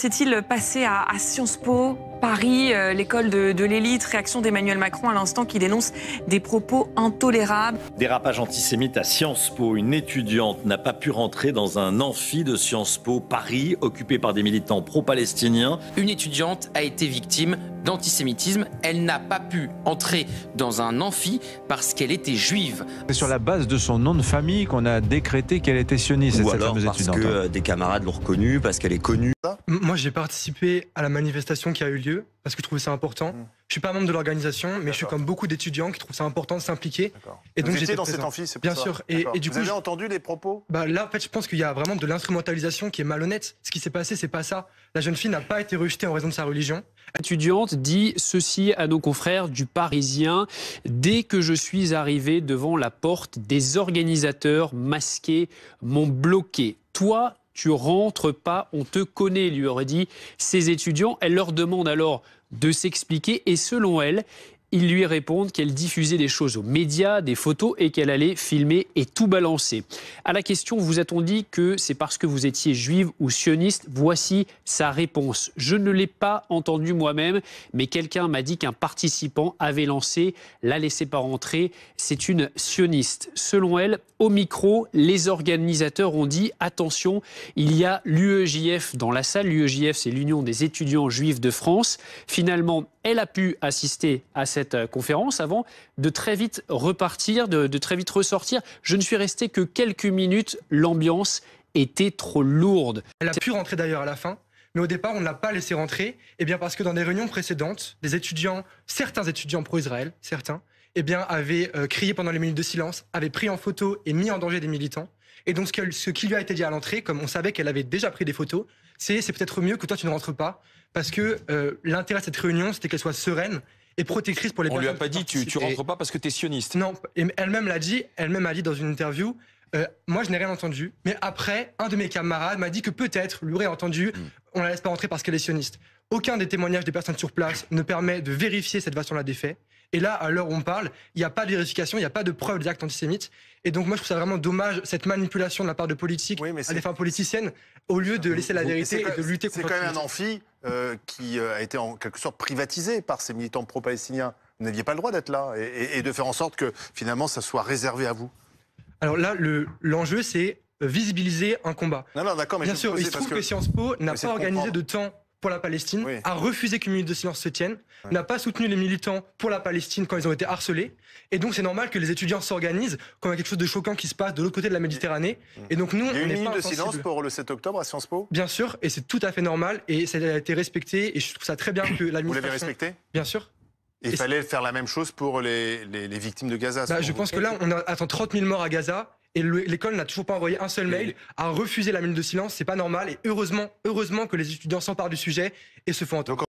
S'est-il passé à, à Sciences Po, Paris, euh, l'école de, l'élite, réaction d'Emmanuel Macron à l'instant qui dénonce des propos intolérables. Dérapage antisémite à Sciences Po. Une étudiante n'a pas pu rentrer dans un amphi de Sciences Po Paris, occupé par des militants pro-palestiniens. Une étudiante a été victime d'antisémitisme. Elle n'a pas pu entrer dans un amphi parce qu'elle était juive. C'est sur la base de son nom de famille qu'on a décrété qu'elle était sioniste. Ou alors parce que hein. euh, des camarades l'ont reconnue, parce qu'elle est connue. Moi, j'ai participé à la manifestation qui a eu lieu parce que je trouvais ça important. Je mmh. Je suis pas membre de l'organisation, mais je suis comme beaucoup d'étudiants qui trouvent ça important de s'impliquer. Et donc j'étais dans cet amphi, c'est bien sûr. Et, et, du Vous coup, avez entendu les propos bah, là, en fait, je pense qu'il y a vraiment de l'instrumentalisation qui est malhonnête. Ce qui s'est passé, c'est pas ça. La jeune fille n'a pas été rejetée en raison de sa religion. Étudiante dit ceci à nos confrères du Parisien dès que je suis arrivée devant la porte, des organisateurs masqués m'ont bloqué. Toi, tu rentres pas, on te connaît, lui aurait dit ses étudiants. Elle leur demande alors de s'expliquer et selon elle, ils lui répondent qu'elle diffusait des choses aux médias, des photos et qu'elle allait filmer et tout balancer. À la question, vous a-t-on dit que c'est parce que vous étiez juive ou sioniste Voici sa réponse. Je ne l'ai pas entendu moi-même, mais quelqu'un m'a dit qu'un participant avait lancé La laisser pas rentrer, c'est une sioniste. Selon elle, au micro, les organisateurs ont dit attention, il y a l'UEJF dans la salle. L'UEJF, c'est l'Union des étudiants juifs de France. Finalement, elle a pu assister à cette cette euh, conférence avant de très vite repartir, de, très vite ressortir. Je ne suis resté que quelques minutes. L'ambiance était trop lourde. Elle a pu rentrer d'ailleurs à la fin mais au départ, on ne l'a pas laissé rentrer, et eh bien parce que dans des réunions précédentes, des étudiants, certains étudiants pro-Israël, certains, et eh bien, avaient euh, crié pendant les minutes de silence, avaient pris en photo et mis en danger des militants. Et donc, ce, qui lui a été dit à l'entrée, comme on savait qu'elle avait déjà pris des photos, c'est c'est peut-être mieux que toi, tu ne rentres pas, parce que euh, l'intérêt de cette réunion, c'était qu'elle soit sereine et protectrice pour les On lui a pas dit tu, tu rentres pas parce que tu es sioniste. Non, elle-même l'a dit, elle-même a dit dans une interview. Euh, moi, je n'ai rien entendu. Mais après, un de mes camarades m'a dit que peut-être lui aurait entendu. On hmm. On la laisse pas rentrer parce qu'elle est sioniste. Aucun des témoignages des personnes sur place ne permet de vérifier cette version-là des faits. Et là, à l'heure où on parle, il n'y a pas de vérification, il n'y a pas de preuve d'actes antisémites. Et donc, moi, je trouve ça vraiment dommage, cette manipulation de la part de politiques oui, à des fins politiciennes, au lieu de laisser la vérité et, de lutter contre C'est quand même un amphi euh, qui euh, a été en quelque sorte privatisé par ces militants pro-palestiniens. Vous n'aviez pas le droit d'être là et, de faire en sorte que finalement ça soit réservé à vous. Alors là, l'enjeu, c'est visibiliser un combat. d'accord, bien sûr, il se trouve que Sciences Po n'a pas organisé de temps la Palestine, a refusé qu'une minute de silence se tienne, n'a pas soutenu les militants pour la Palestine quand ils ont été harcelés. Et donc c'est normal que les étudiants s'organisent quand il y a quelque chose de choquant qui se passe de l'autre côté de la Méditerranée. Et donc nous, une minute de silence pour le 7 octobre à Sciences Po Bien sûr, et c'est tout à fait normal, et ça a été respecté, et je trouve ça très bien que Vous l'avez respecté Bien sûr. Il fallait faire la même chose pour les, victimes de Gaza. Bah, je pense que là, on attend 30 000 morts à Gaza et l'école n'a toujours pas envoyé un seul mail, a refusé la minute de silence, c'est pas normal et heureusement, heureusement que les étudiants s'emparent du sujet et se font entendre.